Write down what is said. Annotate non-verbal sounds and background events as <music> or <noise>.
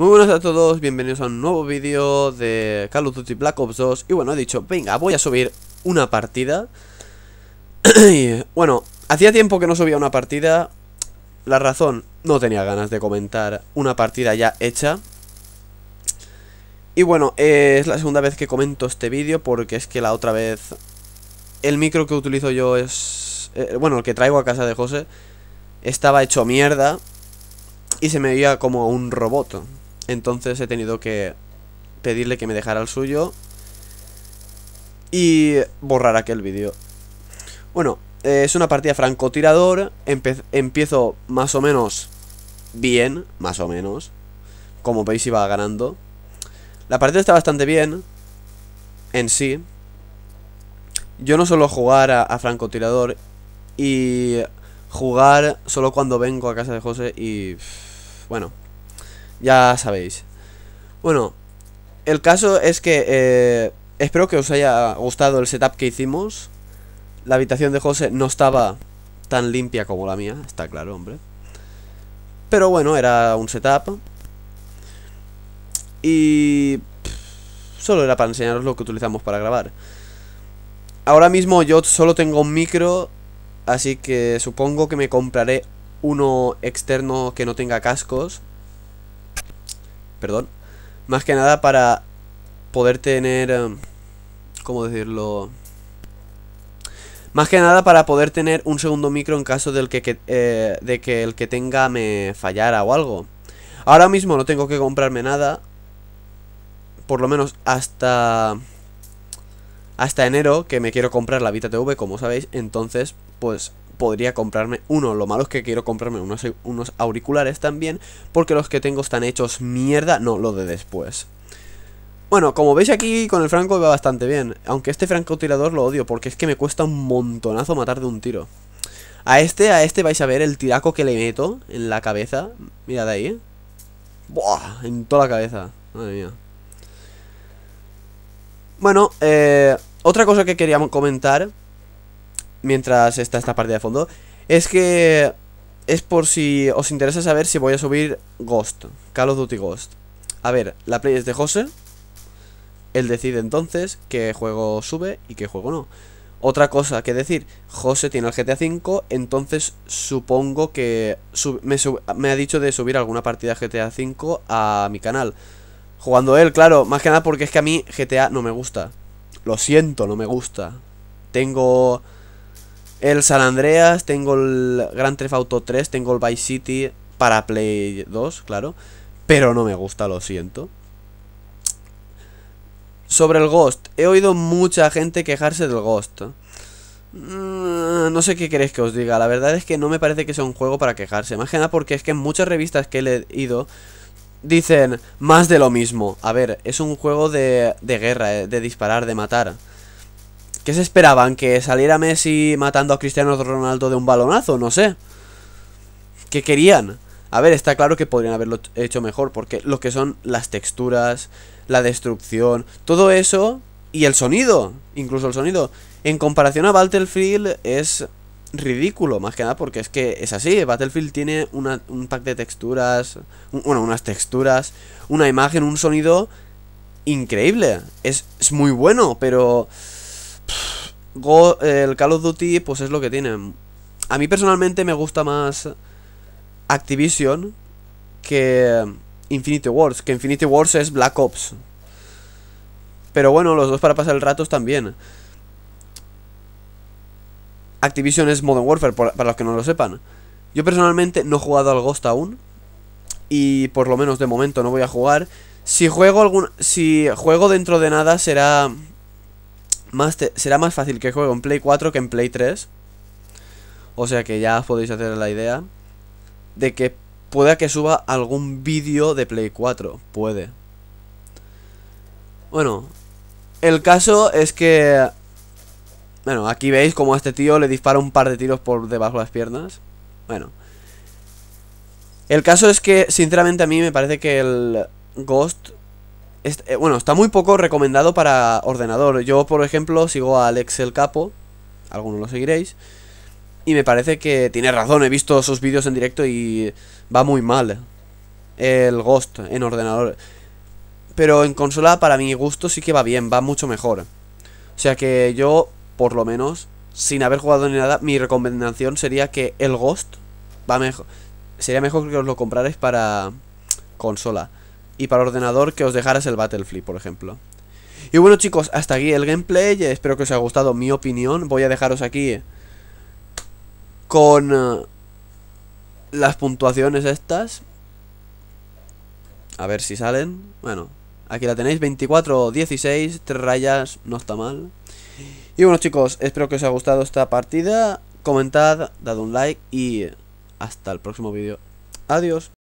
Muy buenas a todos, bienvenidos a un nuevo vídeo de Call of Duty Black Ops 2 Y bueno, he dicho, venga, voy a subir una partida <clears throat> y, Bueno, hacía tiempo que no subía una partida La razón, no tenía ganas de comentar una partida ya hecha Y bueno, es la segunda vez que comento este vídeo porque es que la otra vez El micro que utilizo yo es... Eh, bueno, el que traigo a casa de José Estaba hecho mierda y se me veía como un robot entonces he tenido que pedirle que me dejara el suyo y borrar aquel vídeo. Bueno, eh, es una partida francotirador. empiezo más o menos bien, más o menos. Como veis iba ganando. La partida está bastante bien en sí. Yo no suelo jugar a, a francotirador y jugar solo cuando vengo a casa de José y... Bueno, ya sabéis. Bueno, el caso es que eh, espero que os haya gustado el setup que hicimos. La habitación de José no estaba tan limpia como la mía, está claro, hombre. Pero bueno, era un setup. Y... solo era para enseñaros lo que utilizamos para grabar. Ahora mismo yo solo tengo un micro, así que supongo que me compraré uno externo que no tenga cascos perdón, más que nada para poder tener, eh, ¿cómo decirlo? Más que nada para poder tener un segundo micro en caso del que, eh, de que el que tenga me fallara o algo. Ahora mismo no tengo que comprarme nada, por lo menos hasta hasta enero que me quiero comprar la Vita TV, como sabéis, entonces pues podría comprarme uno. Lo malo es que quiero comprarme unos, auriculares también, porque los que tengo están hechos mierda. No, lo de después. Bueno, como veis aquí con el franco va bastante bien. Aunque este francotirador lo odio, porque es que me cuesta un montonazo matar de un tiro. A este, a este vais a ver el tiraco que le meto en la cabeza. Mirad ahí. ¿eh? Buah, en toda la cabeza. Madre mía. Bueno, eh, otra cosa que quería comentar mientras está esta partida de fondo, es que es por si os interesa saber si voy a subir Ghost, Call of Duty Ghost. A ver, la play es de José, él decide entonces qué juego sube y qué juego no. Otra cosa que decir, José tiene el GTA V, entonces supongo que me, me, ha dicho de subir alguna partida GTA V a mi canal. Jugando él, claro, más que nada porque es que a mí GTA no me gusta. Lo siento, no me gusta. Tengo el San Andreas, tengo el Gran Theft Auto 3, tengo el Vice City para Play 2, claro. Pero no me gusta, lo siento. Sobre el Ghost, he oído mucha gente quejarse del Ghost. Mm, no sé qué queréis que os diga, la verdad es que no me parece que sea un juego para quejarse. Más que nada porque es que en muchas revistas que he leído dicen más de lo mismo. A ver, es un juego de, de guerra, eh, de disparar, de matar. ¿Qué se esperaban? ¿Que saliera Messi matando a Cristiano Ronaldo de un balonazo? No sé. ¿Qué querían? A ver, está claro que podrían haberlo hecho mejor, porque lo que son las texturas, la destrucción, todo eso y el sonido, incluso el sonido, en comparación a Battlefield es ridículo, más que nada porque es que es así, Battlefield tiene una, un pack de texturas, bueno, unas texturas, una imagen, un sonido increíble, es, es muy bueno, pero Go, el Call of Duty, pues es lo que tiene. A mí personalmente me gusta más Activision que Infinity Wars, que Infinity Wars es Black Ops. Pero bueno, los dos para pasar el rato también Activision es Modern Warfare, para los que no lo sepan. Yo personalmente no he jugado al Ghost aún. Y por lo menos de momento no voy a jugar. Si juego algún. Si juego dentro de nada será será más fácil que juegue en Play 4 que en Play 3. O sea que ya podéis hacer la idea de que pueda que suba algún vídeo de Play 4. Puede. Bueno, el caso es que... Bueno, aquí veis como a este tío le dispara un par de tiros por debajo de las piernas. Bueno. El caso es que, sinceramente, a mí me parece que el Ghost eh, bueno, está muy poco recomendado para ordenador. Yo, por ejemplo, sigo a Alex el Capo, algunos lo seguiréis, y me parece que tiene razón, he visto sus vídeos en directo y va muy mal el Ghost en ordenador. Pero en consola, para mi gusto, sí que va bien, va mucho mejor. O sea que yo, por lo menos, sin haber jugado ni nada, mi recomendación sería que el Ghost va mejor. Sería mejor que os lo comprarais para consola y para ordenador que os dejaras el Battlefly por ejemplo. Y bueno chicos, hasta aquí el gameplay, eh, espero que os haya gustado mi opinión, voy a dejaros aquí eh, con eh, las puntuaciones estas. A ver si salen, bueno, aquí la tenéis, 24, 16, 3 rayas, no está mal. Y bueno chicos, espero que os haya gustado esta partida, comentad, dad un like y hasta el próximo vídeo. Adiós.